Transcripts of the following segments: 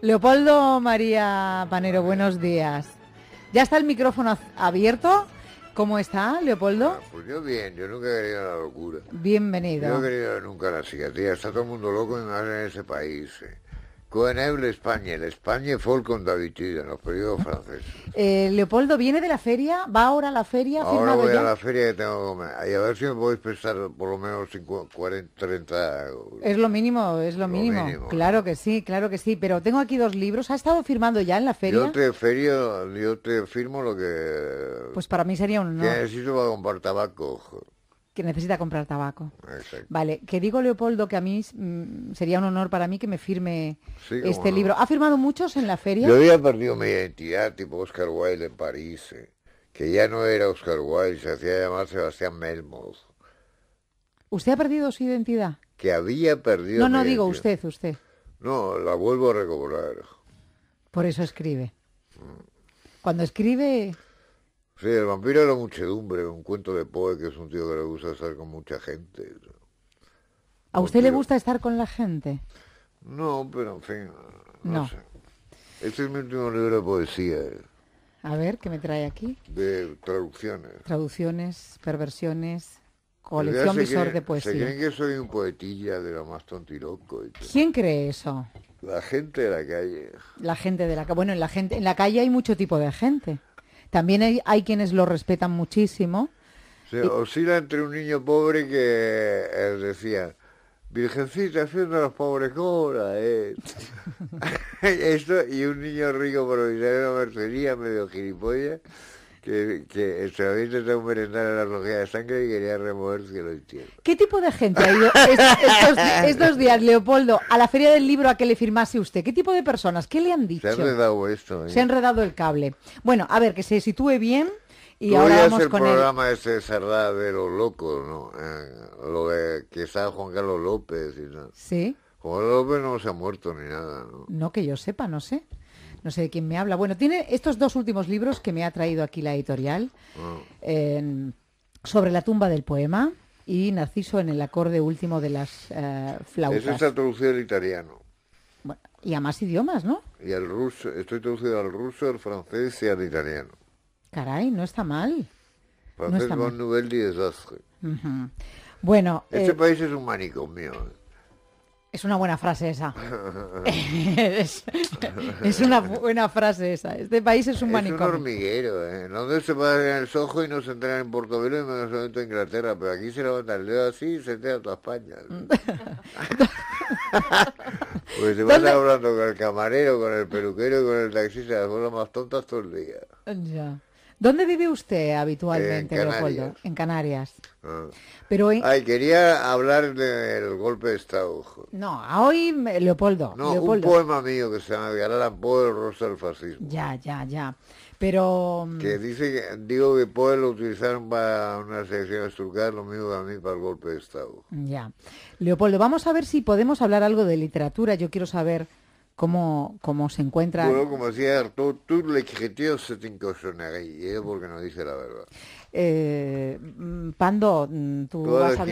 Leopoldo María Panero, buenos días. ¿Ya está el micrófono abierto? ¿Cómo está, Leopoldo? Ah, pues yo bien, yo nunca he querido la locura. Bienvenido. Yo no he querido nunca la psiquiatría, está todo el mundo loco en ese país. Eh españa España, España España el en los periodos franceses. Eh, Leopoldo, ¿viene de la feria? ¿Va ahora a la feria? Ahora voy a la feria que tengo que comer. Y a ver si me podéis prestar por lo menos 50, 40, 30 Es lo mínimo, es lo, mínimo. Claro que sí, claro que sí. Pero tengo aquí dos libros. ¿Ha estado firmando ya en la feria? Yo te, yo te firmo lo que... Pues para mí sería un no. necesito para comprar tabaco que necesita comprar tabaco. Vale, que digo Leopoldo que a mí mm, sería un honor para mí que me firme este libro. ¿Ha firmado muchos en la feria? Yo había perdido mi identidad tipo Oscar Wilde en París, eh, que ya no era Oscar Wilde, se hacía llamar Sebastián Melmoth. ¿Usted ha perdido su identidad? Que había perdido. No, no digo usted, usted. No, la vuelvo a recobrar. Por eso escribe. Mm. Cuando escribe Sí, el vampiro de la muchedumbre, un cuento de Poe que es un tío que le gusta estar con mucha gente. ¿A usted le gusta estar con la gente? No, pero en fin, no, Este es mi último libro de poesía. Eh. A ver, ¿qué me trae aquí? De traducciones. Traducciones, perversiones, colección visor de poesía. Se que soy un poetilla de lo más tontiloco. ¿Quién cree eso? La gente de la calle. La gente de la calle. Bueno, en la, gente, en la calle hay mucho tipo de gente. También hay, quienes lo respetan muchísimo. Se oscila entre un niño pobre que decía, Virgencita, haciendo los pobres cobra, eh". Esto, y un niño rico por una mercería medio gilipollas que, que el travieso está un en la rojea de sangre y quería remover el cielo ¿Qué tipo de gente ha ido estos, estos, días, Leopoldo, a la feria del libro a que le firmase usted? ¿Qué tipo de personas? ¿Qué le han dicho? Se ha enredado esto. ¿eh? Se ha enredado el cable. Bueno, a ver, que se sitúe bien. Y ahora vamos con el con programa él. ese de de los locos, ¿no? Eh, lo de que está Juan Carlos López y tal. Sí. Juan López no se ha muerto ni nada, ¿no? No, que yo sepa, no sé no sé de quién me habla. Bueno, tiene estos dos últimos libros que me ha traído aquí la editorial, ah. sobre la tumba del poema y Narciso en el acorde último de las eh, flautas. Eso está traducido al italiano. y a más idiomas, ¿no? Y al ruso, estoy traducido al ruso, al francés y al italiano. Caray, no está mal. Francés no está mal. desastre Bueno. Este eh, país es un manicomio. Eh. Es una buena frase esa. es, una buena frase esa. Este país es un manicomio. Es un hormiguero. ¿eh? Londres se va en el ojo y no se entra en Velo y menos en Inglaterra. Pero aquí se levanta el dedo así y se entera toda España. Mm. Porque se van hablando con el camarero, con el peluquero y con el taxista. Las cosas más tontas todo el día. Ya. ¿Dónde vive usted habitualmente, Leopoldo? En Canarias. Ah. Pero Ay, quería hablar del golpe de Estado. No, hoy Leopoldo. No, un poema mío que se llama La Poe, el del fascismo. Ya, ya, ya. Pero... Mm, que dice, que, digo que Poe lo utilizaron para una selección estructural, lo mismo que a mí para el golpe de Estado. Ya. Leopoldo, vamos a ver si podemos hablar algo de literatura. Yo quiero saber cómo, se encuentra. como decía ¿eh? porque no dice la verdad. Pando, tú vas a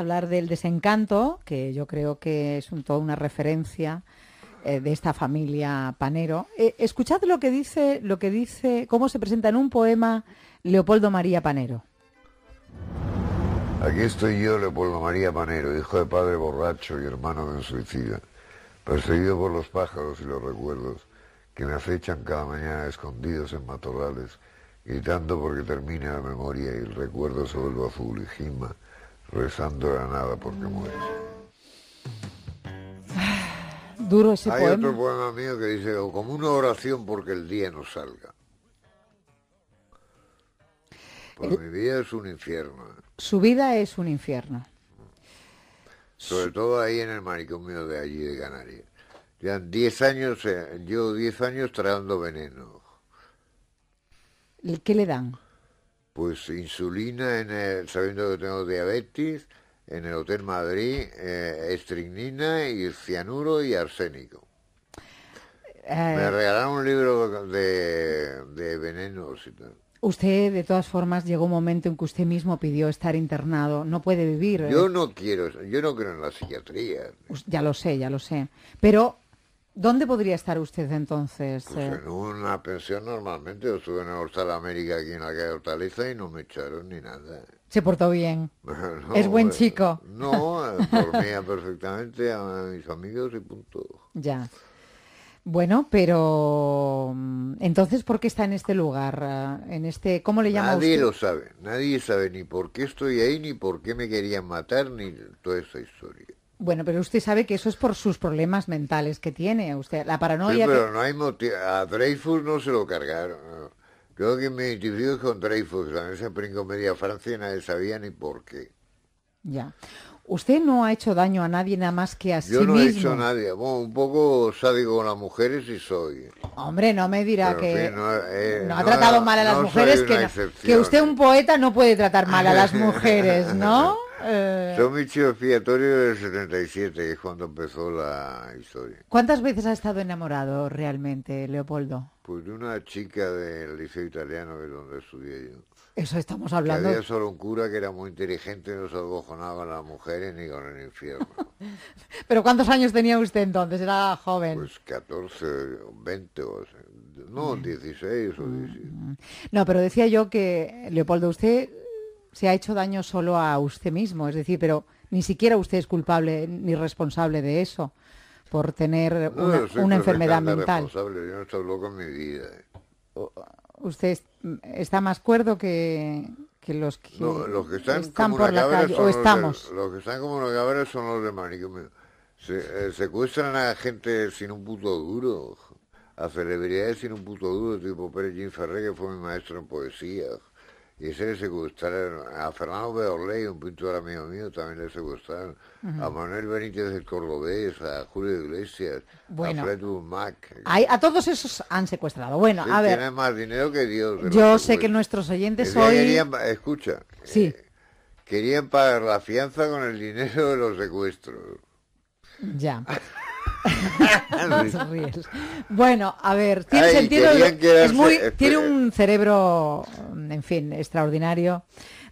hablar del desencanto, que yo creo que es toda una referencia eh, de esta familia Panero. Eh, escuchad lo que dice, lo que dice, cómo se presenta en un poema Leopoldo María Panero. Aquí estoy yo, Leopoldo María Manero, hijo de padre borracho y hermano de un suicida, perseguido por los pájaros y los recuerdos que me acechan cada mañana escondidos en matorrales, gritando porque termina la memoria y el recuerdo sobre lo azul y gima, rezando la nada porque muere. Duro ese Hay otro poema mío que dice, como una oración porque el día no salga. Porque mi vida es un infierno. Su vida es un infierno. Sobre todo ahí en el manicomio de allí de Canarias. Ya 10 años, yo eh, 10 años tragando veneno. ¿Y qué le dan? Pues insulina, en el, sabiendo que tengo diabetes, en el Hotel Madrid, eh, estricnina y cianuro y arsénico. Me eh. regalaron un libro de, de venenos y Usted, de todas formas, llegó un momento en que usted mismo pidió estar internado. No puede vivir. ¿eh? Yo no quiero, yo no creo en la psiquiatría. Ya lo sé, ya lo sé. Pero, ¿dónde podría estar usted entonces? Pues eh? en una pensión normalmente. Yo estuve en Hortal América aquí en la calle Hortaliza y no me echaron ni nada. ¿Se portó bien? ¿Es buen chico? Eh, no, dormía perfectamente a mis amigos y punto. Ya. Bueno, pero mm, entonces, ¿por qué está en este lugar? Ah, en este, ¿Cómo le llama Nadie lo sabe, nadie sabe ni por qué estoy ahí, ni por qué me querían matar, ni toda esa historia. Bueno, pero usted sabe que eso es por sus problemas mentales que tiene, usted, la paranoia. pero no hay motivo. A Dreyfus no se lo cargaron. Creo que me identifico con Dreyfus, la esa pringo media Francia nadie sabía ni por qué. Ya. Usted no ha hecho daño a nadie nada más que a Yo no mismo. he hecho a nadie. un poco sádico con las mujeres y soy. Hombre, no me dirá que eh, no, ha tratado mal a las mujeres, que, usted un poeta no puede tratar mal a las mujeres, ¿no? eh... Soy mi chivo del 77, que es cuando empezó la historia. ¿Cuántas veces ha estado enamorado realmente, Leopoldo? Pues de una chica del liceo italiano que es donde estudié yo. Eso estamos hablando. Que había solo un cura que era muy inteligente y no se abojonaba a las mujeres ni con el infierno. ¿Pero cuántos años tenía usted entonces? Era joven. Pues 14, 20 no, 16 o 17. Mm, mm. No, pero decía yo que, Leopoldo, usted se ha hecho daño solo a usted mismo, es decir, pero ni siquiera usted es culpable ni responsable de eso, por tener una, enfermedad mental. Responsable. Yo no estoy loco en mi vida. Usted está más cuerdo que, que los que, están, por la calle o estamos. los que están como los son los de manicomio. Se, eh, secuestran a gente sin un puto duro, a celebridades sin un puto duro, tipo Pérez Jim que fue mi maestro en poesía y ese les secuestraron A Fernando Beorley, un pintor amigo mío, también le secuestraron A Manuel Benítez del Cordobés, a Julio Iglesias, bueno, a Fred Mac. a todos esos han secuestrado. Bueno, a ver. Tienen más dinero que Dios. Yo sé que nuestros oyentes hoy. escucha. Eh, querían pagar la fianza con el dinero de los secuestros. Ya. bueno, a ver, tiene sentido. muy, tiene un cerebro, en fin, extraordinario.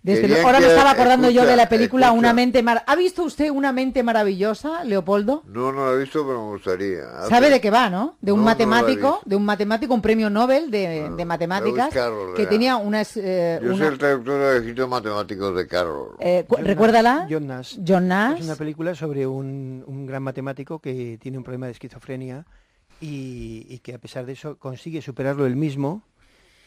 Desde Ahora me estaba acordando yo de la película Una mente maravillosa ¿Ha visto usted Una mente maravillosa, Leopoldo? No, no la he visto, pero me gustaría. Sabe de qué va, ¿no? De un matemático, de un matemático, un premio Nobel de, ah, matemáticas que tenía unas. Eh, yo soy el traductor de Egipto Matemáticos de Carroll. Eh, John recuérdala. John Nash. John Nash. Es una película sobre un, gran matemático que tiene un problema de esquizofrenia y, y que a pesar de eso consigue superarlo él mismo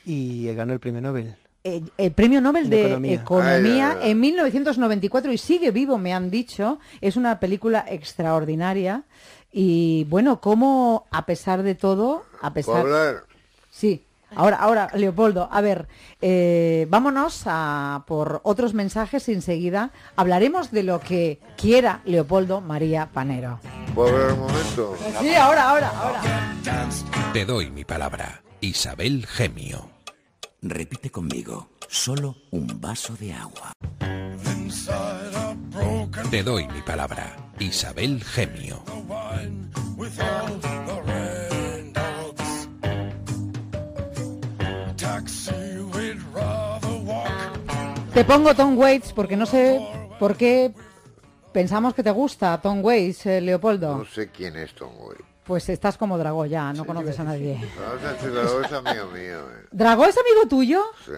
y ganó el premio Nobel. Eh, el premio Nobel de, Economía, en 1994 y sigue vivo, me han dicho. Es una película extraordinaria. Y bueno, como a pesar de todo, a pesar... Sí. Ahora, ahora, Leopoldo, a ver, eh, vámonos a por otros mensajes enseguida hablaremos de lo que quiera Leopoldo María Panero. ¿Puedo un momento? Sí, ahora, ahora, ahora. Te doy mi palabra, Isabel Gemio. Repite conmigo, solo un vaso de agua. Te doy mi palabra, Isabel Gemio. Te pongo Tom Waits porque no sé por qué pensamos que te gusta Tom Waits, eh, Leopoldo. No sé quién es Tom Waits. Pues estás como Dragó ya, no conoces a nadie. Dragó es amigo mío. Eh. ¿Dragó es amigo tuyo? Sí.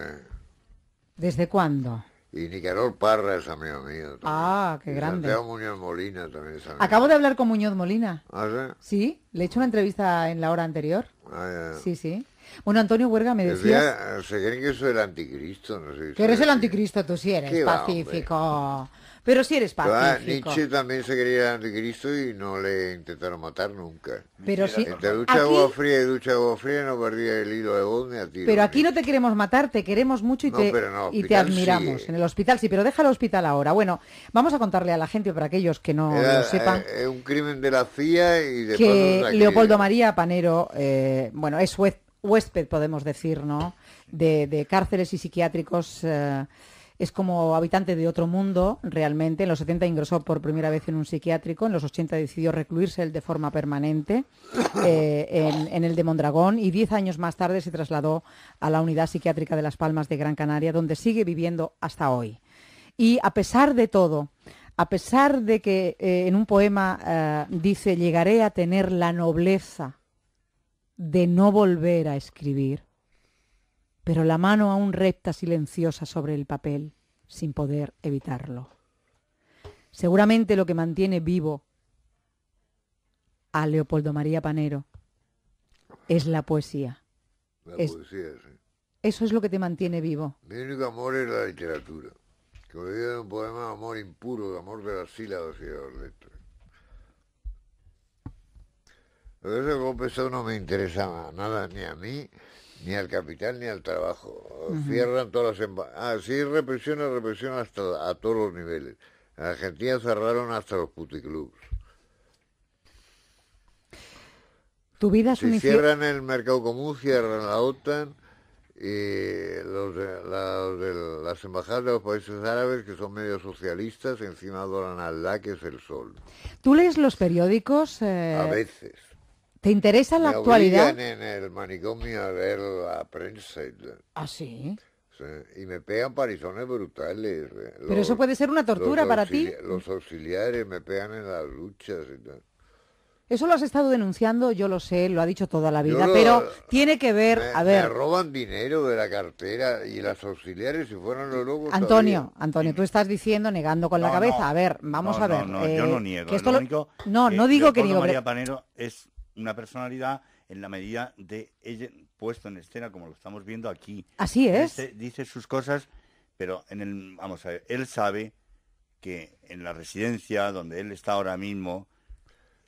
¿Desde cuándo? Y Nicarol Parra es amigo mío. Ah, qué y grande. Santiago Muñoz Molina también Acabo de hablar con Muñoz Molina. ¿Ah, sí? Sí, le he hecho una entrevista en la hora anterior. Ah, ya. Sí, sí. Bueno, Antonio Huerga me decía... se creen que soy el anticristo, no sé. eres el anticristo, tú sí eres pacífico. pero sí eres pacífico. Ah, Nietzsche también se quería anticristo y no le intentaron matar nunca. Pero sí. Entre ducha aquí... agua y ducha agua fría no perdía el hilo de voz ni a ti. Pero aquí no te queremos matar, te queremos mucho y, te, admiramos. En el hospital sí, pero deja el hospital ahora. Bueno, vamos a contarle a la gente, para aquellos que no lo eh, sepan. Es un crimen de la CIA y de Que Leopoldo María Panero, eh, bueno, es juez huésped, podemos decir, ¿no? De, cárceles y psiquiátricos. Eh, es como habitante de otro mundo, realmente. En los 70 ingresó por primera vez en un psiquiátrico, en los 80 decidió recluirse él de forma permanente eh, en, el de Mondragón y 10 años más tarde se trasladó a la unidad psiquiátrica de Las Palmas de Gran Canaria, donde sigue viviendo hasta hoy. Y a pesar de todo, a pesar de que eh, en un poema dice, llegaré a tener la nobleza de no volver a escribir, pero la mano aún recta silenciosa sobre el papel, sin poder evitarlo. Seguramente lo que mantiene vivo a Leopoldo María Panero es la poesía. La poesía, sí. Eso es lo que te mantiene vivo. Mi único amor es la literatura, que olvida un poema de amor impuro, de amor de las sílabas y de las letras. ese golpe no me interesaba nada, ni a mí, ni al capital, ni al trabajo. Cierran todas las... Así ah, represión represión hasta a todos los niveles. En Argentina cerraron hasta los puticlubs. Tu vida si cierran el mercado común, cierran la OTAN y los de, las embajadas de los países árabes que son medio socialistas encima doran al que es el sol. ¿Tú lees los periódicos? Eh? A veces. ¿Te interesa la me actualidad? en el manicomio a ver la prensa. ¿Ah, sí? Y me pegan parizones brutales. Eh, pero eso puede ser una tortura para ti. Los auxiliares me pegan en las luchas y tal. Eso lo has estado denunciando, yo lo sé, lo ha dicho toda la vida, pero tiene que ver, me, a ver. Me roban dinero de la cartera y las auxiliares si fueran los locos. Antonio, Antonio, tú estás diciendo, negando con la cabeza. a ver, vamos a ver. No, yo no eh, niego. Que no, no digo que niego una personalidad en la medida de ella puesto en escena, como lo estamos viendo aquí. Así es. Dice, sus cosas, pero en el, vamos a ver, él sabe que en la residencia donde él está ahora mismo,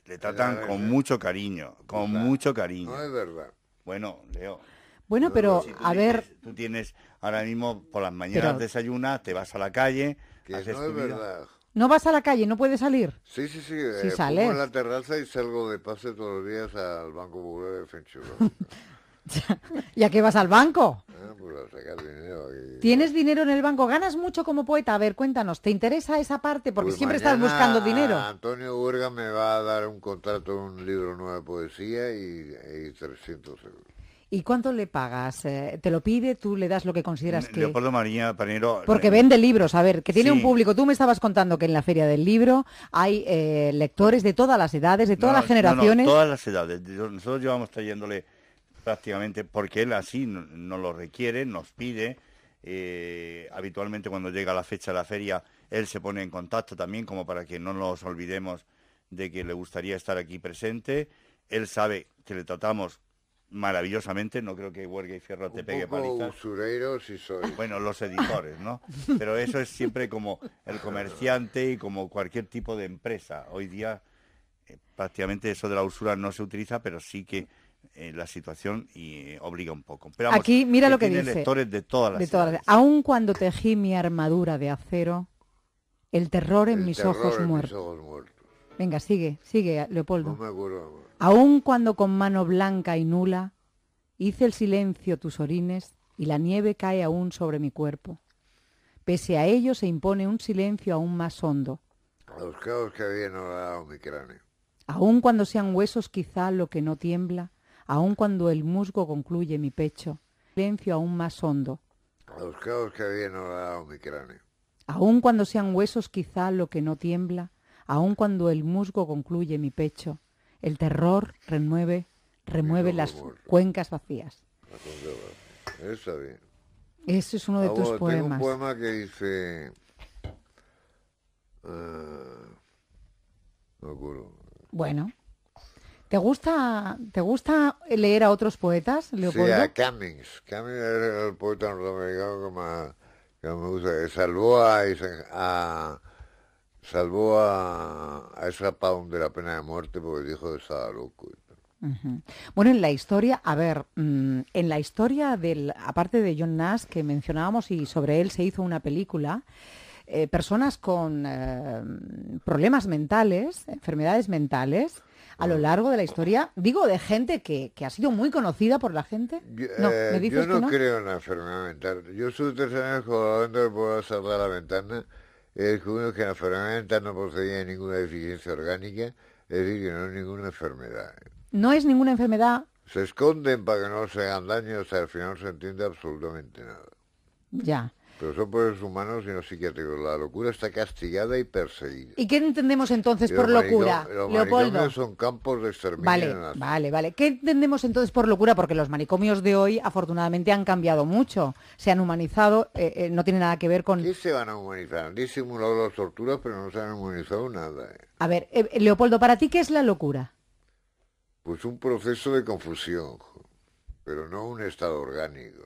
le tratan con ¿eh? mucho cariño, con mucho cariño. No es verdad. Bueno, Leo. Bueno, pero, a ver... Tú tienes ahora mismo por las mañanas desayuna, te vas a la calle... no es verdad. No vas a la calle, no puedes salir. Sí, sí, sí. Si eh, Pongo en la terraza y salgo de pase todos los días al Banco Popular de ¿Y a qué vas al banco? Ah, pues a sacar dinero. ¿Tienes dinero en el banco? ¿Ganas mucho como poeta? A ver, cuéntanos, ¿te interesa esa parte? Porque pues siempre estás buscando dinero. Antonio Huerga me va a dar un contrato, un libro nuevo de poesía y, y 300 euros. ¿Y cuánto le pagas? Eh, ¿Te lo pide? ¿Tú le das lo que consideras mm, que...? Porque eh, vende libros, a ver, que tiene un público. Tú me estabas contando que en la Feria del Libro hay eh, lectores de todas las edades, de todas las generaciones. todas las edades. Nosotros llevamos trayéndole prácticamente, porque él así nos no lo requiere, nos pide. habitualmente cuando llega la fecha de la feria, él se pone en contacto también, como para que no nos olvidemos de que le gustaría estar aquí presente. Él sabe que le tratamos maravillosamente, no creo que Huerga y Fierro te pegue poco usurero y soy. Bueno, los editores, ¿no? Pero eso es siempre como el comerciante y como cualquier tipo de empresa. Hoy día eh, prácticamente eso de la usura no se utiliza, pero sí que eh, la situación y eh, obliga un poco. Pero aquí mira lo que dice. lectores de todas las. cuando tejí mi armadura de acero, el terror en, mis, ojos en muertos. Venga, sigue, sigue, Leopoldo. Aun cuando con mano blanca y nula hice el silencio tus orines y la nieve cae aún sobre mi cuerpo. Pese a ello se impone un silencio aún más hondo. Los que mi cráneo. Aun cuando sean huesos quizá lo que no tiembla, aun cuando el musgo concluye mi pecho, silencio aún más hondo. Los que mi cráneo. Aun cuando sean huesos quizá lo que no tiembla, aun cuando el musgo concluye mi pecho, el terror remueve, remueve las cuencas vacías. ¿eh? Eso Ese es uno de ah, tus poemas. Tengo un poema que dice... Ah, bueno. ¿Te gusta, ¿Te gusta leer a otros poetas, Leopoldo? Sí, a Cummings. Cummings es el poeta norteamericano que más, que me gusta. Salvó a, a salvó a, esa Pound de la pena de muerte porque dijo que estaba loco. Bueno, en la historia, a ver, mm, en la historia del, aparte de John Nash que mencionábamos y sobre él se hizo una película, eh, personas con eh, problemas mentales, enfermedades mentales, a lo largo de la historia, digo, de gente que, ha sido muy conocida por la gente. Yo, no, eh, creo en la enfermedad mental. Yo soy tres años jugando por cerrar la ventana es que la fermenta no poseía ninguna deficiencia orgánica, es decir, que no es ninguna enfermedad. No es ninguna enfermedad. Se esconden para que no se hagan daños, o sea, al final se entiende absolutamente nada. Ya. Pero son poderes humanos y no psiquiátricos. La locura está castigada y perseguida. ¿Y qué entendemos entonces por locura, los son campos de exterminio. Vale, vale, vale. ¿Qué entendemos entonces por locura? Porque los manicomios de hoy, afortunadamente, han cambiado mucho. Se han humanizado, eh, eh, no tiene nada que ver con... Sí se van a humanizar. Han disimulado las torturas, pero no se han humanizado nada. Eh. A ver, Leopoldo, ¿para ti qué es la locura? Pues un proceso de confusión, pero no un estado orgánico.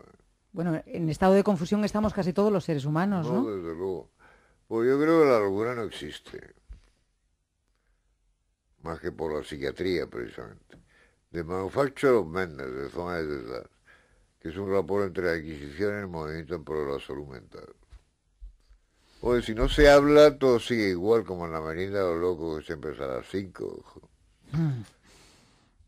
Bueno, en estado de confusión estamos casi todos los seres humanos, ¿no? No, desde luego. Pues yo creo que la locura no existe. Más que por la psiquiatría, precisamente. The Manufacture of Mendes, de Zona de César, que es un rapor entre la adquisición y el movimiento en pro de la salud mental. Oye, si no se habla, todo sigue igual, como en la merienda de los locos que siempre es a las 5.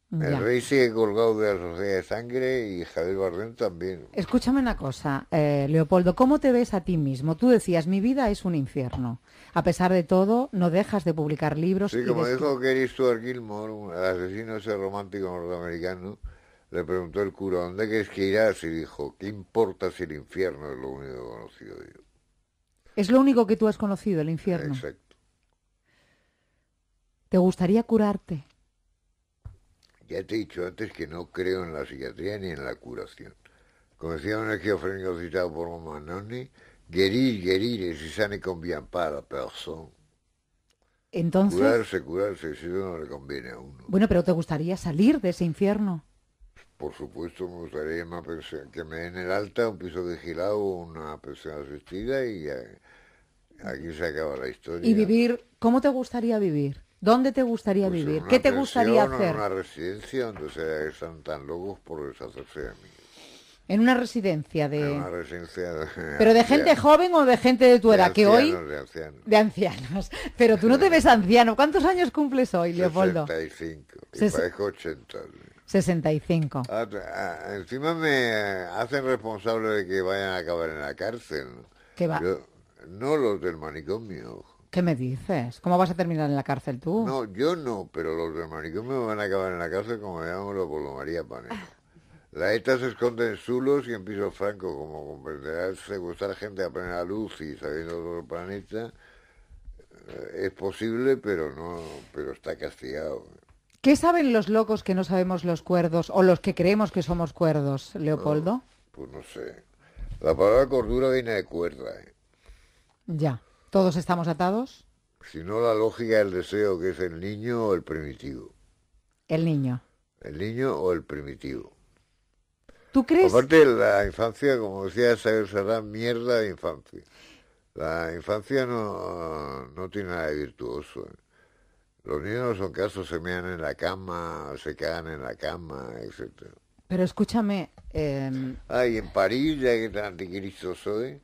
El rey sigue colgado de la sociedad de sangre y Javier Bardem también. Escúchame una cosa, eh, Leopoldo, ¿cómo te ves a ti mismo? Tú decías, mi vida es un infierno. A pesar de todo, no dejas de publicar libros. Sí, y como dijo Kerry Stuart Gilmore, el asesino ese romántico norteamericano, le preguntó el cura, ¿dónde crees que irás? Y dijo, ¿qué importa si el infierno es lo único que he conocido Es lo único que tú has conocido, el infierno. Exacto. ¿Te gustaría curarte? Ya te he dicho antes que no creo en la psiquiatría ni en la curación. Como decía un esquizofrénico citado por Manoni, querir, es si sane conviene para la persona. Entonces, curarse, curarse, si no le conviene a uno. Bueno, pero ¿te gustaría salir de ese infierno? Por supuesto, me gustaría que me den el alta, un piso vigilado, una persona asistida y eh, aquí se acaba la historia. ¿Y vivir? ¿Cómo te gustaría vivir? ¿Dónde te gustaría pues vivir? ¿Qué te gustaría hacer? En una residencia donde se están tan locos por deshacerse de mí. En una residencia de... una residencia Pero de gente joven o de gente de tu edad, que hoy... De ancianos. De Pero tú no te ves anciano. ¿Cuántos años cumples hoy, Leopoldo? 65. Y 65. Ah, ah, encima me eh, hacen responsable de que vayan a acabar en la cárcel. ¿Qué va. no los del manicomio. ¿Qué me dices? ¿Cómo vas a terminar en la cárcel tú? No, yo no, pero los de me van a acabar en la cárcel como llamamos por lo María La ETA se esconde en sulos y en piso franco, como comprenderás, secuestrar gente a plena luz y sabiendo todo el planeta eh, es posible, pero no, pero está castigado. ¿Qué saben los locos que no sabemos los cuerdos o los que creemos que somos cuerdos, Leopoldo? Oh, pues no sé. La palabra cordura viene de cuerda. Eh. Ya. ¿Todos estamos atados? Si no, la lógica del deseo, que es el niño o el primitivo. El niño. El niño o el primitivo. ¿Tú crees? Aparte, la infancia, como decía, será mierda de infancia. La infancia no, no tiene nada de virtuoso. ¿eh? Los niños no son casos, se mean en la cama, se cagan en la cama, etc. Pero escúchame... Eh... Ay, en París, ya que tan anticristo soy.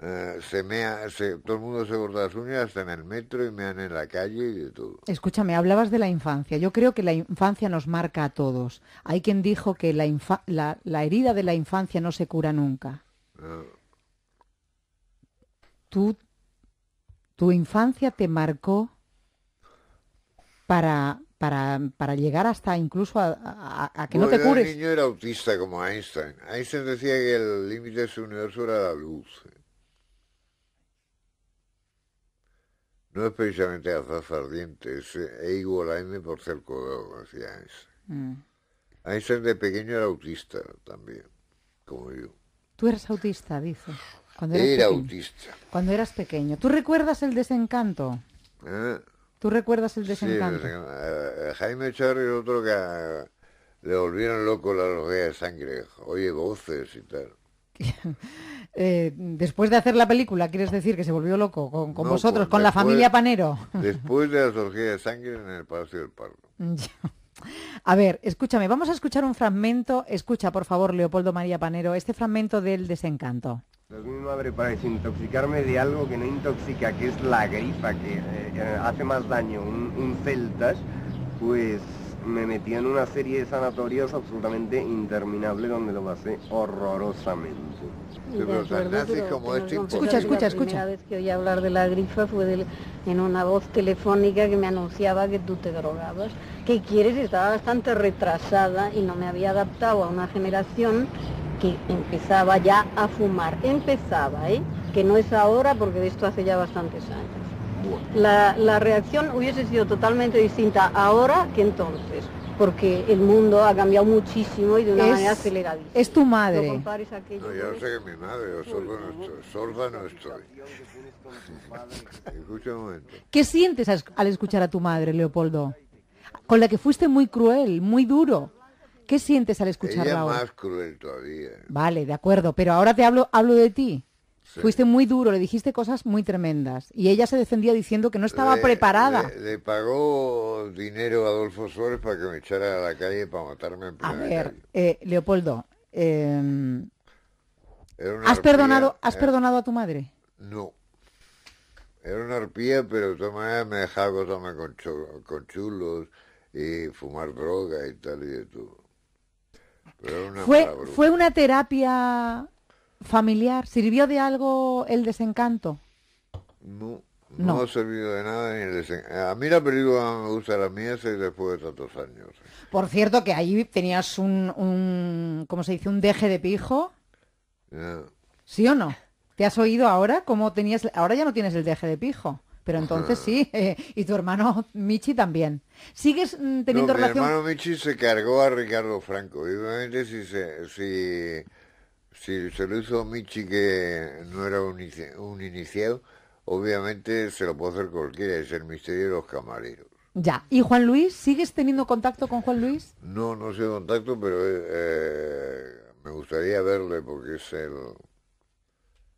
Eh, se mea, se, todo el mundo se corta las uñas hasta en el metro y me dan en la calle y de todo. Escúchame, hablabas de la infancia. Yo creo que la infancia nos marca a todos. Hay quien dijo que la, la, herida de la infancia no se cura nunca. Eh. ¿Tu infancia te marcó para, para, llegar hasta incluso a, que no te cures? El niño era autista como Einstein. Einstein decía que el límite de su universo era la luz. no es precisamente azaz ardiente, es E eh, igual a M por ser como decía Einstein. Mm. Einstein de pequeño era autista también, como yo. Tú eres autista, dice. Cuando era autista. Cuando eras pequeño. ¿Tú recuerdas el desencanto? Ah. ¿Tú recuerdas el desencanto? Jaime Charri es otro que ah, le volvieron loco la logía de sangre. Oye, voces y tal. Eh, después de hacer la película, ¿quieres decir que se volvió loco con, vosotros, con, la familia Panero? después de la de sangre en el Palacio del Pardo. A ver, escúchame, vamos a escuchar un fragmento. Escucha, por favor, Leopoldo María Panero, este fragmento del desencanto. para desintoxicarme de algo que no intoxica, que es la gripa, que eh, eh, hace más daño un celtas, pues me metí en una serie de sanatorios absolutamente interminable donde lo pasé horrorosamente. escucha, escucha, escucha. La vez que oí hablar de la grifa fue en una voz telefónica que me anunciaba que tú te drogabas. ¿Qué quieres? Estaba bastante retrasada y no me había adaptado a una generación que empezaba ya a fumar. Empezaba, ¿eh? Que no es ahora porque de esto hace ya bastantes años. La, reacción hubiese sido totalmente distinta ahora que entonces porque el mundo ha cambiado muchísimo y de una manera aceleradísima. Es tu madre. No, yo sé que mi madre, yo no estoy. estoy. Escucha ¿Qué sientes al escuchar a tu madre, Leopoldo? Con la que fuiste muy cruel, muy duro. ¿Qué sientes al escucharla Ella ahora? más cruel todavía. Vale, de acuerdo, pero ahora te hablo, hablo de ti. Fuiste muy duro, le dijiste cosas muy tremendas. Y ella se defendía diciendo que no estaba preparada. Le, pagó dinero a Adolfo Suárez para que me echara a la calle para matarme en A ver, eh, Leopoldo, em, ¿has, perdonado, ¿has ¿eh? perdonado a tu madre? No. Era una arpía, pero de todas me dejaba acostarme con, chulos y fumar droga y tal y de todo. ¿Fue, ¿Fue una terapia familiar? ¿Sirvió de algo el desencanto? No, no, ha servido de nada ni el desencanto. A mí la película me gusta la mía seis después de tantos años. Por cierto, que ahí tenías un, un ¿cómo se dice? Un deje de pijo. ¿Sí o no? ¿Te has oído ahora como tenías... Ahora ya no tienes el deje de pijo pero entonces sí, eh, y tu hermano Michi también. ¿Sigues mm, teniendo relación? hermano Michi se cargó a Ricardo Franco, y obviamente si, si si se lo hizo Michi que no era un, iniciado, obviamente se lo puede hacer cualquiera, es el misterio de los camareros. Ya, ¿y Juan Luis? ¿Sigues teniendo contacto con Juan Luis? No, no sé contacto, pero eh, eh, me gustaría verle porque es el,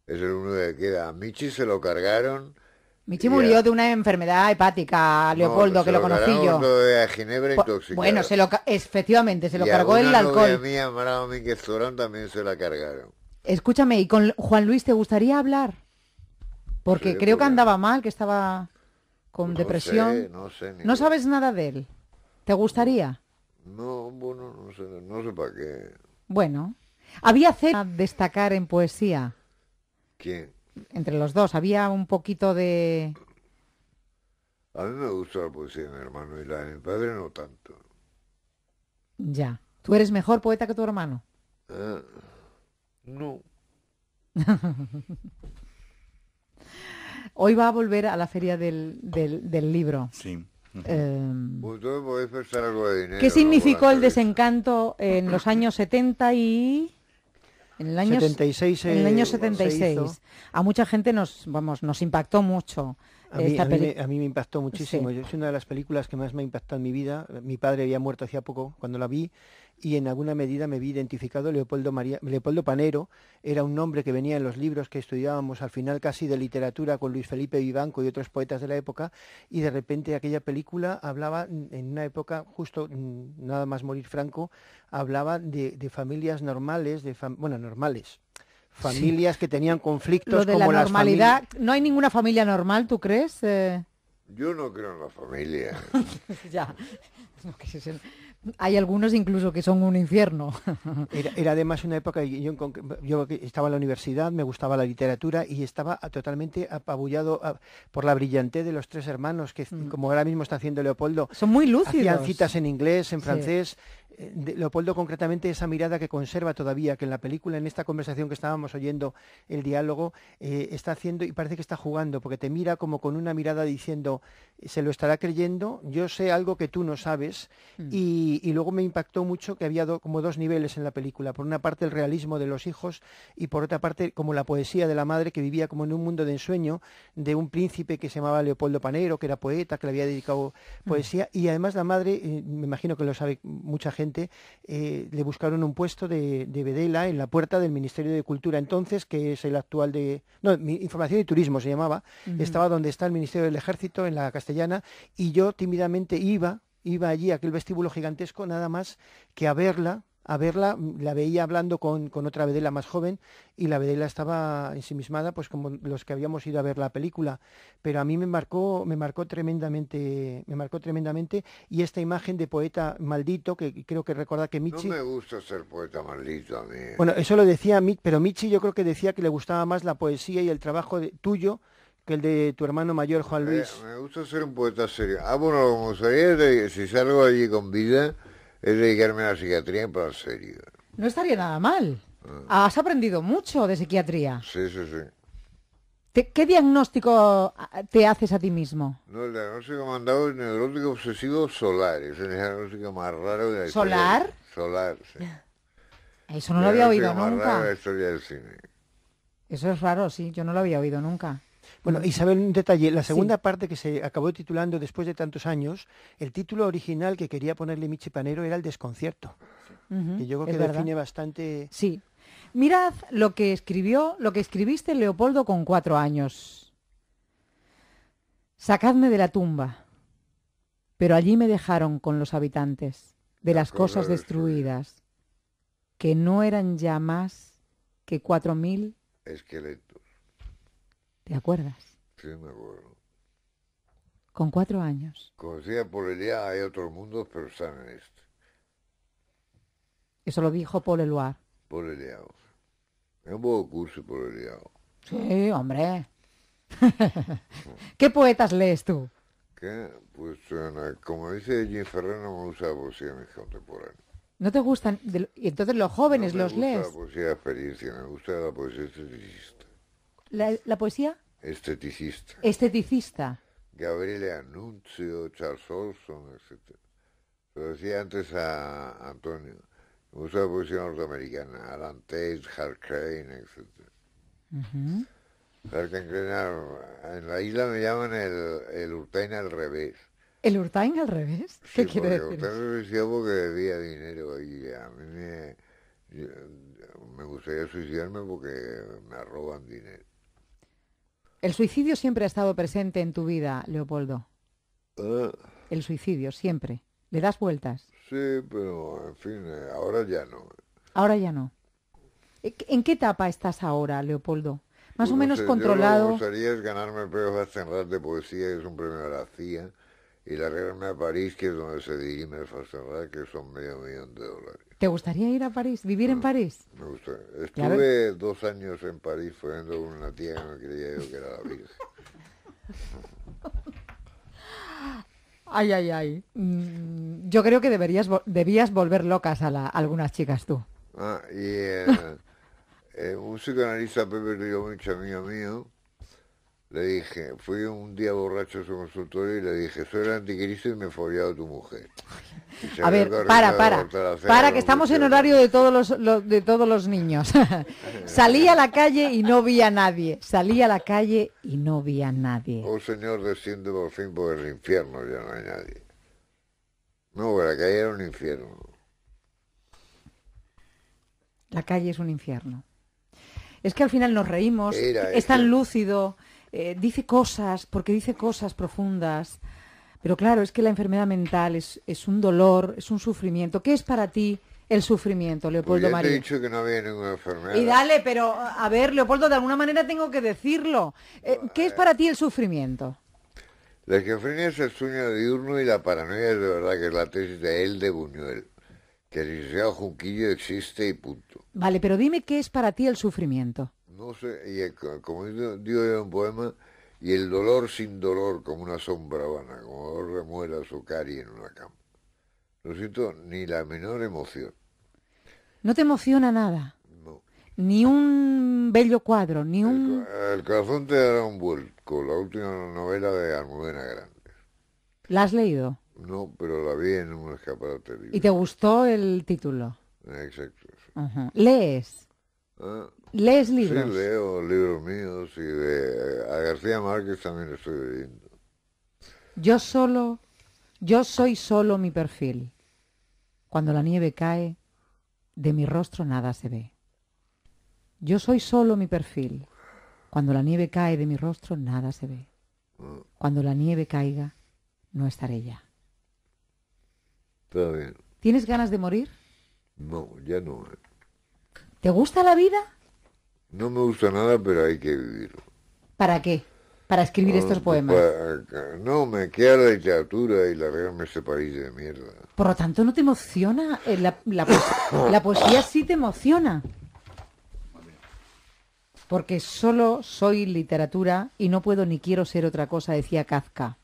es el uno que queda. A Michi se lo cargaron Michi murió de una enfermedad hepática, Leopoldo, que lo, conocí yo. Pues, bueno, se lo, efectivamente, se lo cargó el alcohol. también se la cargaron. Escúchame, ¿y con Juan Luis te gustaría hablar? Porque creo que andaba mal, que estaba con depresión. no sabes nada de él? ¿Te gustaría? No, bueno, no sé, no sé para qué. Bueno. ¿Había cena destacar en poesía? ¿Quién? entre los dos, había un poquito de... A mí me gusta la poesía de mi hermano y la de mi padre no tanto. Ya. ¿Tú eres mejor poeta que tu hermano? Eh, no. Hoy va a volver a la feria del, libro. Sí. Eh, pues ¿Qué significó el desencanto en los años 70 y...? En el año 76. el año 76. A mucha gente nos, vamos, nos impactó mucho. A mí, me, impactó muchísimo. es una de las películas que más me ha impactado en mi vida. Mi padre había muerto hacía poco cuando la vi y en alguna medida me vi identificado. Leopoldo, Leopoldo Panero era un nombre que venía en los libros que estudiábamos al final casi de literatura con Luis Felipe Vivanco y otros poetas de la época y de repente aquella película hablaba en una época justo mm, nada más morir Franco hablaba de, familias normales, de bueno normales familias que tenían conflictos como la normalidad. ¿No hay ninguna familia normal, tú crees? Eh, yo no creo en la familia. ya. hay algunos incluso que son un infierno. era, además una época, yo, yo, estaba en la universidad, me gustaba la literatura y estaba totalmente apabullado ah, por la brillantez de los tres hermanos que, mm. como ahora mismo está haciendo Leopoldo, son muy lúcidos. Hacían citas en inglés, en francés, eh, Leopoldo, concretamente esa mirada que conserva todavía, que en la película, en esta conversación que estábamos oyendo, el diálogo, eh, está haciendo y parece que está jugando, porque te mira como con una mirada diciendo, se lo estará creyendo, yo sé algo que tú no sabes, mm. y, luego me impactó mucho que había como dos niveles en la película, por una parte el realismo de los hijos y por otra parte como la poesía de la madre que vivía como en un mundo de ensueño de un príncipe que se llamaba Leopoldo Panero, que era poeta, que le había dedicado mm. poesía, y además la madre, eh, me imagino que lo sabe mucha gente, eh, le buscaron un puesto de, vedela en la puerta del Ministerio de Cultura entonces, que es el actual de... No, Información y Turismo se llamaba, estaba donde está el Ministerio del Ejército, en la castellana, y yo tímidamente iba iba allí a aquel vestíbulo gigantesco nada más que a verla a verla, mm, la veía hablando con, otra Vedela más joven y la Vedela estaba ensimismada, pues como los que habíamos ido a ver la película. Pero a mí me marcó, me marcó tremendamente, me marcó tremendamente y esta imagen de poeta maldito, que creo que recordar que Michi... No me gusta ser poeta maldito a mí. ¿eh? Bueno, eso lo decía Michi, pero Michi yo creo que decía que le gustaba más la poesía y el trabajo tuyo que el de tu hermano mayor Juan eh, Luis. me gusta ser un poeta serio. Ah, bueno, como si salgo allí con vida es dedicarme a la psiquiatría en serio. No estaría nada mal. Ah. Has aprendido mucho de psiquiatría. Sí, sí, sí. ¿Qué diagnóstico ah, te haces a ti mismo? No, el diagnóstico mandado es neurótico obsesivo solar. Es el diagnóstico más raro de la ¿Solar? historia. ¿Solar? Solar, sí. Ah, eso no lo había oído nunca. Eso es raro, sí. Yo no lo había oído nunca. Bueno, Isabel, un detalle. La segunda parte que se acabó titulando después de tantos años, el título original que quería ponerle Michi Panero era El desconcierto, Y que yo creo que define bastante... Sí. Mirad lo que escribió, lo que escribiste Leopoldo con cuatro años. Sacadme de la tumba, pero allí me dejaron con los habitantes de las, cosas destruidas, que no eran ya más que cuatro mil esqueletos ¿Te acuerdas? Sí, me acuerdo. Con cuatro años. Conocía por el día hay otros mundos, pero están en este. Eso lo dijo Paul Eluard. Paul Eluard. Es un poco curso Paul Eluard. Sí, hombre. ¿Qué poetas lees tú? ¿Qué? Pues eh, como dice Jim Ferrer, no me gusta la poesía contemporánea. ¿No te gustan? Y entonces los jóvenes los no me gusta La poesía de experiencia, me gusta la poesía de ¿La, poesía? Esteticista. Esteticista. Gabriele Anuncio, Charles Olson, etc. Lo decía antes a Antonio. Me gusta la poesía norteamericana, Alan Tate, etcétera etc. Uh En la isla me llaman el, el Urtain al revés. ¿El Urtain al revés? ¿Qué sí, quiere decir? El Urtain porque debía dinero y a mí me, me gustaría suicidarme porque me roban dinero. ¿El suicidio siempre ha estado presente en tu vida, Leopoldo? Eh. El suicidio, siempre. ¿Le das vueltas? Sí, pero en fin, eh, ahora ya no. Ahora ya no. ¿E, ¿En qué etapa estás ahora, Leopoldo? Más o menos controlado. lo que gustaría es ganarme el premio de poesía, que es un premio de la CIA, y largarme a París, que es donde se dirige el que son medio millón de dólares. ¿Te gustaría ir a París, vivir en mm, París? Me gusta. Estuve dos años en París fue con una tía que no creía yo que era la virgen. Ay, ay, ay. Mm, yo creo que deberías debías volver locas a, algunas chicas tú. Ah, y eh, el eh, músico analista Pepe Río, mucho amigo mío, le dije, fui un día borracho a su consultorio y le dije, soy el anticristo y me he follado tu mujer. A ver, para, para, para que estamos en horario de todos los, de todos los niños. Salí a la calle y no vi a nadie. Salí a la calle y no vi a nadie. Oh Señor, desciende por fin por el infierno, ya no hay nadie. No, la calle era un infierno. La calle es un infierno. Es que al final nos reímos, es tan este. lúcido. Eh, dice cosas, porque dice cosas profundas. Pero claro, es que la enfermedad mental es, un dolor, es un sufrimiento. ¿Qué es para ti el sufrimiento, Leopoldo pues te he dicho que no había ninguna enfermedad. Y dale, pero a ver, Leopoldo, de alguna manera tengo que decirlo. Eh, ¿Qué es para ti el sufrimiento? La esquizofrenia es el sueño diurno y la paranoia es de verdad que es la tesis de él de Buñuel, que el un Junquillo existe y punto. Vale, pero dime qué es para ti el sufrimiento. No sé, y como digo un poema, y el dolor sin dolor, como una sombra vana, como dos remuelas su cari en una cama. No siento ni la menor emoción. No te emociona nada. Ni un bello cuadro, ni un... El corazón te dará un vuelco, la última novela de Almudena Grande. ¿La has leído? No, pero la vi en un escaparate. ¿Y te gustó el título? Exacto. ¿Lees? Ah, ¿Lees libros? Sí, leo libros míos y de, García Márquez también estoy leyendo. Yo solo, yo soy solo mi perfil. Cuando la nieve cae, de mi rostro nada se ve. Yo soy solo mi perfil. Cuando la nieve cae de mi rostro nada se ve. Cuando la nieve caiga, no estaré ya. Todo bien. ¿Tienes ganas de morir? No, ya no. Eh. ¿Te gusta la vida? No me gusta nada, pero hay que vivirlo. ¿Para qué? Para escribir estos poemas. Pues, no, me queda la literatura y la en este país de mierda. Por lo tanto, ¿no te emociona? Eh, la, poesía, sí te emociona. Porque solo soy literatura y no puedo ni quiero ser otra cosa, decía Kazka.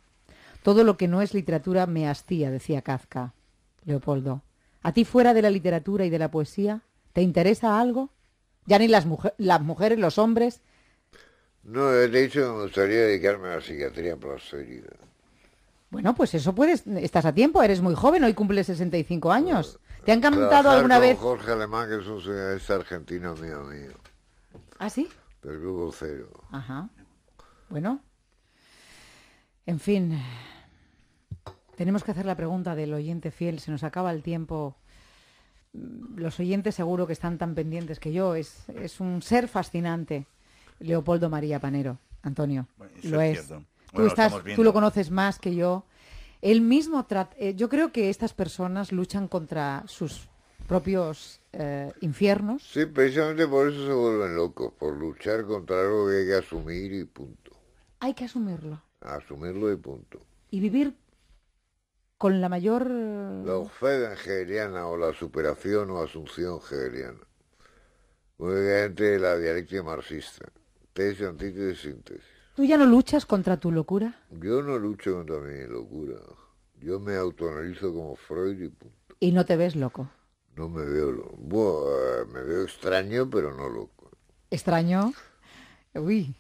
Todo lo que no es literatura me hastía, decía Kazka. Leopoldo, ¿a ti fuera de la literatura y de la poesía ¿Te interesa algo? Ya ni las, las mujeres, los hombres. No, de hecho me gustaría dedicarme a la psiquiatría por Bueno, pues eso puedes, estás a tiempo, eres muy joven, hoy cumples 65 años. Eh, ¿Te han cantado alguna vez? Jorge Alemán, que es argentino mío, mío. ¿Ah, sí? Del grupo cero. Ajá. Bueno. En fin, tenemos que hacer la pregunta del oyente fiel, se nos acaba el tiempo Mm, los oyentes seguro que están tan pendientes que yo, es, es un ser fascinante, Leopoldo María Panero, Antonio. lo es. tú, lo conoces más que yo. Él mismo, eh, yo creo que estas personas luchan contra sus propios eh, infiernos. Sí, precisamente por eso se vuelven locos, por luchar contra algo que hay que asumir y punto. Hay que asumirlo. Asumirlo y punto. Y vivir con la mayor... La ofeda hegeliana o la superación o asunción hegeliana. Muy este la dialéctica marxista. Tesis, antítesis, síntesis. ¿Tú ya no luchas contra tu locura? Yo no lucho contra mi locura. Yo me autoanalizo como Freud y punto. ¿Y no te ves loco? No me veo loco. Bueno, eh, me veo extraño, pero no loco. ¿Extraño? Uy.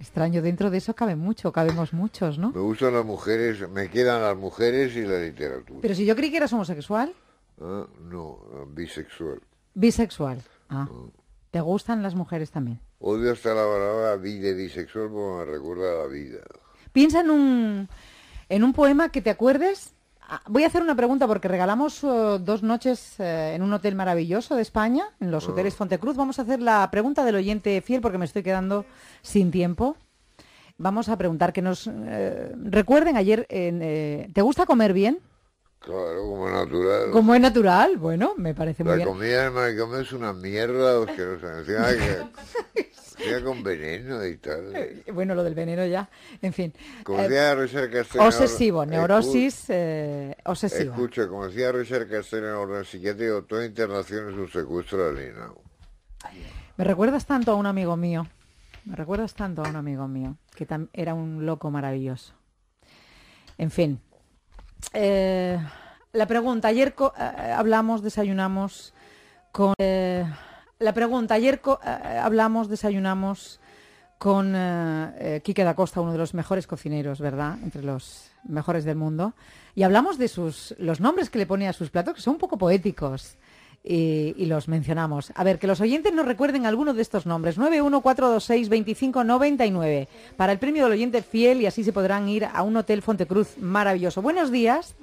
Extraño, dentro de eso cabe mucho, cabemos muchos, ¿no? Me gustan las mujeres, me quedan las mujeres y la literatura. Pero si yo creí que eras homosexual. Ah, no, bisexual. Bisexual, ah. Ah. ¿Te gustan las mujeres también? Odio hasta la palabra vida bisexual porque me recuerda a la vida. Piensa en un, en un poema que te acuerdes Ah, voy a hacer una pregunta porque regalamos eh, dos noches eh, en un hotel maravilloso de España, en los ah. hoteles Fontecruz. Vamos a hacer la pregunta del oyente fiel porque me estoy quedando sin tiempo. Vamos a preguntar que nos eh, recuerden ayer, ¿te gusta comer bien? Claro, como es natural. Como es natural, bueno, me parece muy bien. La comida es una mierda con veneno y tal. Eh, bueno, lo del veneno ya, en fin. Eh, Castellano... Obsesivo, neurosis eh, obsesiva. Escucha, como decía Richard Castellano, psiquiátrico, toda internación es un secuestro de Linao. Me recuerdas tanto a un amigo mío, me recuerdas tanto a un amigo mío, que era un loco maravilloso. En fin. Eh, la pregunta, ayer hablamos, desayunamos con... La pregunta, ayer eh, eh, hablamos, desayunamos con eh, Quique da Costa, uno de los mejores cocineros, ¿verdad? Entre los mejores del mundo. Y hablamos de sus, los nombres que le pone a sus platos, que son un poco poéticos. Y, los mencionamos. A ver, que los oyentes nos recuerden alguno de estos nombres. 914262599 para el premio del oyente fiel y así se podrán ir a un hotel Fontecruz maravilloso. Buenos días.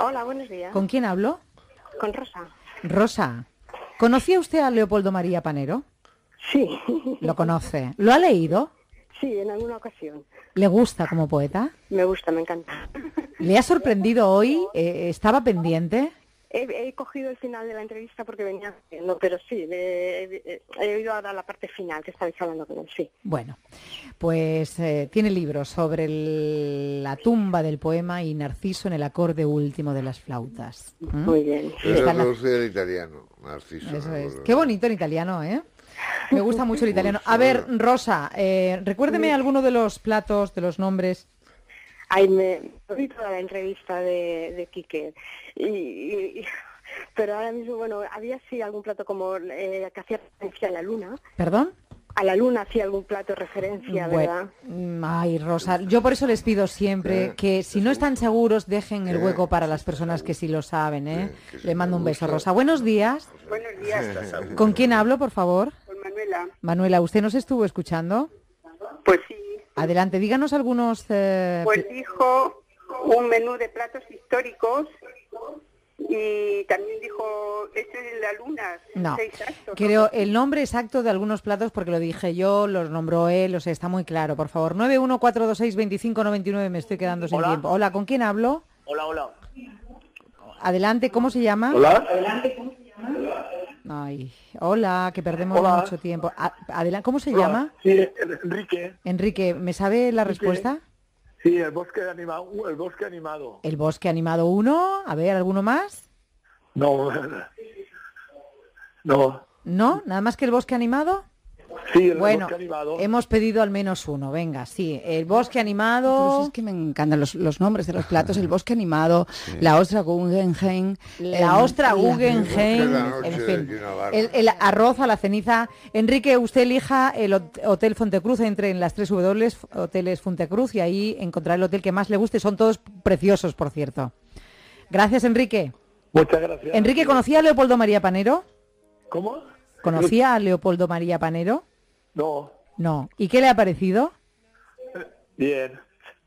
Hola, buenos días. ¿Con quién hablo? Con Rosa. Rosa, ¿Conocía usted a Leopoldo María Panero? Sí. ¿Lo conoce? ¿Lo ha leído? Sí, en alguna ocasión. ¿Le gusta como poeta? Me gusta, me encanta. ¿Le ha sorprendido hoy? Eh, ¿Estaba pendiente? He, cogido el final de la entrevista porque venía no, pero sí, he, ido a ahora la parte final que estáis hablando con él, sí. Bueno, pues eh, tiene libros sobre la tumba del poema y Narciso en el acorde último de las flautas. Muy bien. Eso es italiano, Narciso. Qué bonito en italiano, ¿eh? Me gusta mucho el italiano. A ver, Rosa, eh, recuérdeme alguno de los platos, de los nombres Ay, me vi toda la entrevista de, de Quique. Y, pero ahora mismo, bueno, había sí algún plato como eh, que hacía referencia a la luna. ¿Perdón? A la luna hacía algún plato referencia, ¿verdad? Mm, ay, Rosa, yo por eso les pido siempre que si no están seguros dejen el hueco para las personas que sí lo saben, ¿eh? Le mando un beso, Rosa. Buenos días. Buenos días. ¿Con quién hablo, por favor? Con Manuela. Manuela, ¿usted nos estuvo escuchando? Pues sí, Adelante, díganos algunos... Eh, pues dijo un menú de platos históricos y también dijo, este de la luna. No, creo el nombre exacto de algunos platos, porque lo dije yo, los nombró él, o sea, está muy claro. Por favor, 914262599, me estoy quedando sin tiempo. Hola, ¿con quién hablo? Hola, hola. Adelante, ¿cómo se llama? Hola. Adelante, ¿cómo se llama? Ay, hola, que perdemos mucho tiempo. Adelante, ¿Cómo se llama? Sí, Enrique. Enrique, ¿me sabe la respuesta? Sí, el bosque, animado, el bosque animado. ¿El bosque animado 1? A ver, ¿alguno más? No. No. ¿No? ¿Nada más que el bosque animado? bueno, Hemos pedido al menos uno, venga, sí. El bosque animado. es que me encantan los, nombres de los platos. El bosque animado, la ostra Guggenheim. La ostra Guggenheim. en fin, el, arroz a la ceniza. Enrique, usted elija el Hotel Fontecruz, entre en las tres W, Hoteles Fontecruz, y ahí encontrará el hotel que más le guste. Son todos preciosos, por cierto. Gracias, Enrique. Muchas gracias. Enrique, ¿conocía a Leopoldo María Panero? ¿Cómo? ¿Conocía a Leopoldo María Panero? No. No. ¿Y qué le ha parecido? Bien.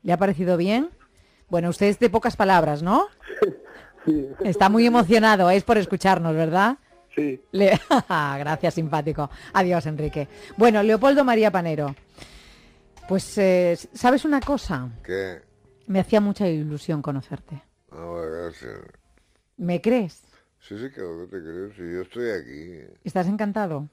¿Le ha parecido bien? Bueno, usted es de pocas palabras, ¿no? Sí. Está muy emocionado, ¿eh? es por escucharnos, ¿verdad? Sí. Le... Gracias, simpático. Adiós, Enrique. Bueno, Leopoldo María Panero. Pues, eh, ¿sabes una cosa? ¿Qué? Me hacía mucha ilusión conocerte. Ah, gracias. ¿Me crees? Sí, sí, claro que te creo, si yo estoy aquí. ¿Estás encantado?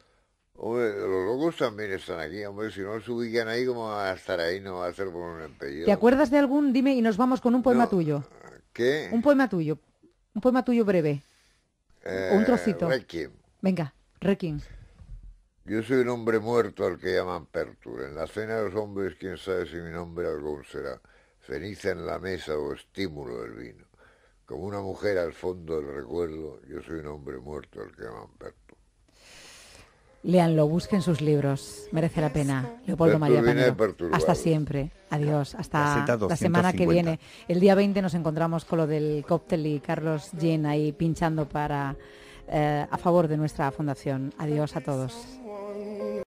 Hombre, los locos también están aquí, hombre, si no se ubican ahí, como van a estar ahí? No va a ser por un empeño. ¿Te acuerdas de algún? Dime y nos vamos con un poema tuyo. ¿Qué? Un poema tuyo, un poema tuyo breve. Eh, un trocito. Requiem. Venga, Requiem. Yo soy un hombre muerto al que llaman Pertur. En la cena de los hombres, quién sabe si mi nombre algún será. Ceniza en la mesa o estímulo del vino. Como una mujer al fondo del recuerdo, yo soy un hombre muerto al que llaman Perto. Leanlo, busquen sus libros, merece la pena. Leopoldo María Hasta siempre. Adiós. Hasta la, semana que viene. El día 20 nos encontramos con lo del cóctel y Carlos Jean ahí pinchando para eh, a favor de nuestra fundación. Adiós a todos.